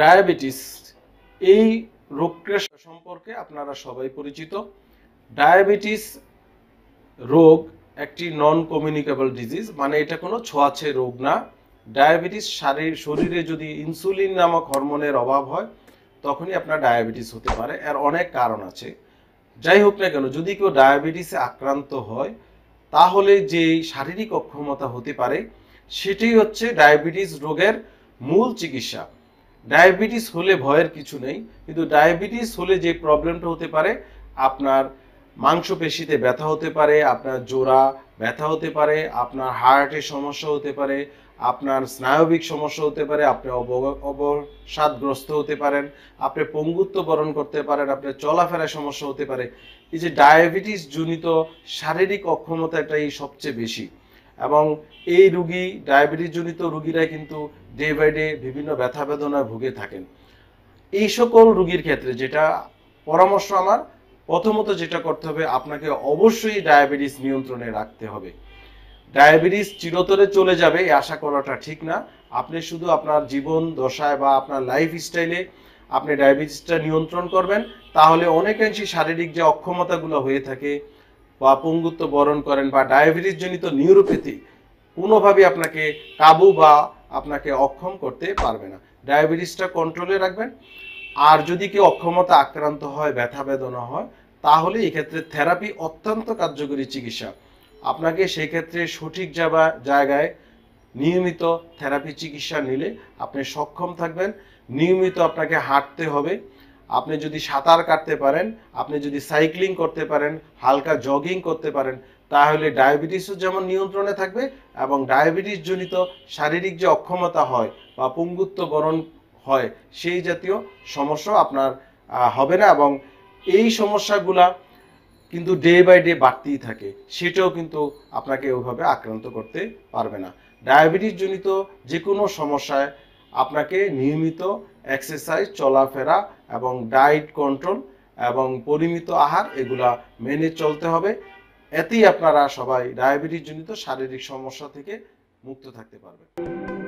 diabetes এই রোগটির সম্পর্কে আপনারা সবাই পরিচিত ডায়াবেটিস রোগ একটি নন কমিউনিকেবল ডিজিজ মানে এটা কোনো ছোঁয়াছে রোগ না ডায়াবেটিস শারীর শরীরে যদি ইনসুলিন নামক হরমোনের অভাব হয় তখনই আপনার ডায়াবেটিস হতে পারে এর অনেক কারণ আছে যাই হোক না কেন যদি কেউ ডায়াবেটিসে আক্রান্ত হয় তাহলে যে শারীরিক অক্ষমতা হতে পারে সেটাই হচ্ছে ডায়াবেটিস রোগের মূল চিকিৎসা ডায়াবেটিস হলে ভয়ের কিছু নেই কিন্তু ডায়াবেটিস হলে যে প্রবলেমটা হতে পারে আপনার মাংসপেশিতে ব্যথা হতে পারে আপনার জোড়া ব্যথা হতে পারে আপনার হার্টের সমস্যা হতে পারে আপনার স্নায়বিক সমস্যা হতে পারে আপনি অবসাদগ্রস্ত হতে পারেন আপনি পঙ্গুত্ব বরণ করতে পারেন আপনার চলাফেরা সমস্যা হতে পারে এই যে ডায়াবেটিস জনিত শারীরিক অক্ষমতাটাই সবচেয়ে বেশি এবং এই রুগী ডায়াবেটিসজনিত রুগীরা কিন্তু ডে বাই ডে বিভিন্ন ব্যথা বেদনায় ভুগে থাকেন এই সকল রুগীর ক্ষেত্রে যেটা পরামর্শ আমার প্রথমত যেটা করতে হবে আপনাকে অবশ্যই ডায়াবেটিস নিয়ন্ত্রণে রাখতে হবে ডায়াবেটিস চিরতরে চলে যাবে এই আশা করাটা ঠিক না আপনি শুধু আপনার জীবন দশায় বা আপনার লাইফ স্টাইলে আপনি ডায়াবেটিসটা নিয়ন্ত্রণ করবেন তাহলে অনেকাংশে শারীরিক যে অক্ষমতাগুলো হয়ে থাকে বা পঙ্গুত্ব বরণ করেন বা ডায়াবেটিসজনিত নিউরোপ্যাথি কোনোভাবে আপনাকে কাবু বা আপনাকে অক্ষম করতে পারবে না ডায়াবেটিসটা কন্ট্রোলে রাখবেন আর যদি কেউ অক্ষমতা আক্রান্ত হয় ব্যথা বেদনা হয় তাহলে এক্ষেত্রে থেরাপি অত্যন্ত কার্যকরী চিকিৎসা আপনাকে সেই ক্ষেত্রে সঠিক যাবা জায়গায় নিয়মিত থেরাপি চিকিৎসা নিলে আপনি সক্ষম থাকবেন নিয়মিত আপনাকে হাঁটতে হবে আপনি যদি সাঁতার কাটতে পারেন আপনি যদি সাইক্লিং করতে পারেন হালকা জগিং করতে পারেন তাহলে ডায়াবেটিসও যেমন নিয়ন্ত্রণে থাকবে এবং ডায়াবেটিস জনিত শারীরিক যে অক্ষমতা হয় বা পুঙ্গুত্ব গরণ হয় সেই জাতীয় সমস্যা আপনার হবে না এবং এই সমস্যাগুলা কিন্তু ডে বাই ডে বাড়তেই থাকে সেটাও কিন্তু আপনাকে ওইভাবে আক্রান্ত করতে পারবে না ডায়াবেটিস জনিত যে কোনো সমস্যায় আপনাকে নিয়মিত এক্সারসাইজ চলাফেরা এবং ডায়েট কন্ট্রোল এবং পরিমিত আহার এগুলা মেনে চলতে হবে এতেই আপনারা সবাই ডায়াবেটিসজনিত শারীরিক সমস্যা থেকে মুক্ত থাকতে পারবেন